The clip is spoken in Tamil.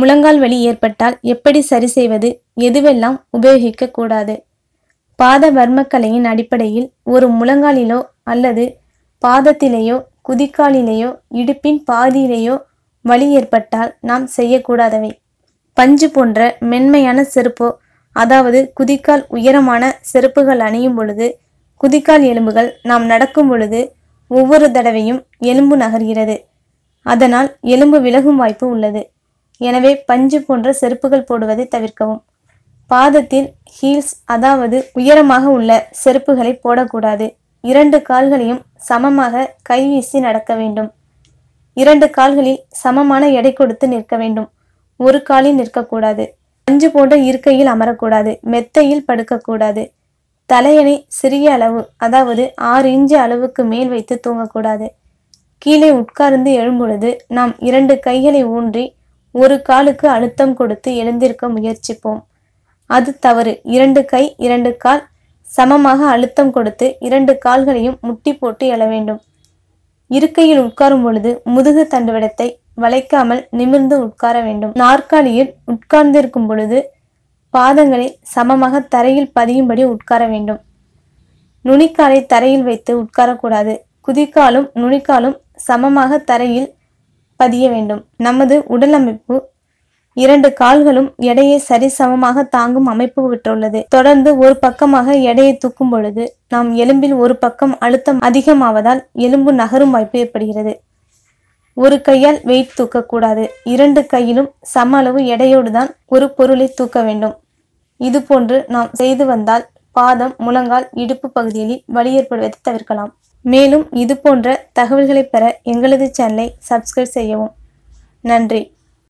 முழங்கால் வலி ஏற்பட்டால் எப்படி சரி செய்வது எதுவெல்லாம் உபயோகிக்க கூடாது பாத வர்மக்கலையின் அடிப்படையில் ஒரு முழங்காலிலோ அல்லது பாதத்திலேயோ குதிக்காலிலேயோ இடுப்பின் பாதியிலேயோ வலி ஏற்பட்டால் நாம் செய்யக்கூடாதவை பஞ்சு போன்ற மென்மையான செருப்போ அதாவது குதிக்கால் உயரமான செருப்புகள் அணியும் பொழுது குதிக்கால் எலும்புகள் நாம் நடக்கும் பொழுது ஒவ்வொரு தடவையும் எலும்பு நகர்கிறது அதனால் எலும்பு விலகும் வாய்ப்பு உள்ளது எனவே பஞ்சு போன்ற செருப்புகள் போடுவதை தவிர்க்கவும் பாதத்தில் ஹீல்ஸ் அதாவது உயரமாக உள்ள செருப்புகளை போடக்கூடாது இரண்டு கால்களையும் சமமாக கைவீசி நடக்க வேண்டும் இரண்டு கால்களில் சமமான எடை கொடுத்து நிற்க வேண்டும் ஒரு காலில் நிற்கக்கூடாது பஞ்சு போன்ற இருக்கையில் அமரக்கூடாது மெத்தையில் படுக்கக்கூடாது தலையணை சிறிய அளவு அதாவது ஆறு இன்ச்சு அளவுக்கு மேல் வைத்து தூங்கக்கூடாது கீழே உட்கார்ந்து எழும்பொழுது நாம் இரண்டு கைகளை ஊன்றி ஒரு காலுக்கு அழுத்தம் கொடுத்து எழுந்திருக்க முயற்சிப்போம் அது தவறு இரண்டு கை இரண்டு கால் சமமாக அழுத்தம் கொடுத்து இரண்டு கால்களையும் முட்டி போட்டு எழ வேண்டும் இருக்கையில் உட்காரும் பொழுது முதுகு தண்டுவிடத்தை வளைக்காமல் நிமிர்ந்து உட்கார வேண்டும் நாற்காலியில் உட்கார்ந்திருக்கும் பொழுது பாதங்களை சமமாக தரையில் பதியும்படி உட்கார வேண்டும் நுனிக்காலை தரையில் வைத்து உட்காரக்கூடாது குதிக்காலும் நுனிக்காலும் சமமாக தரையில் பதிய வேண்டும் நமது உடல் அமைப்பு இரண்டு கால்களும் எடையை சரிசமமாக தாங்கும் அமைப்பு பெற்றுள்ளது தொடர்ந்து ஒரு பக்கமாக எடையை தூக்கும் பொழுது நாம் எலும்பில் ஒரு பக்கம் அழுத்தம் அதிகமாவதால் எலும்பு நகரும் வாய்ப்பு ஏற்படுகிறது ஒரு கையால் வெயிட் தூக்கக்கூடாது இரண்டு கையிலும் சம அளவு எடையோடு தான் ஒரு பொருளை தூக்க வேண்டும் இதுபோன்று நாம் செய்து வந்தால் பாதம் முழங்கால் இடுப்பு பகுதிகளில் வலி ஏற்படுவதை தவிர்க்கலாம் மேலும் இது போன்ற தகவல்களை பெற எங்களது சேனலை சப்ஸ்கிரைப் செய்யவும் நன்றி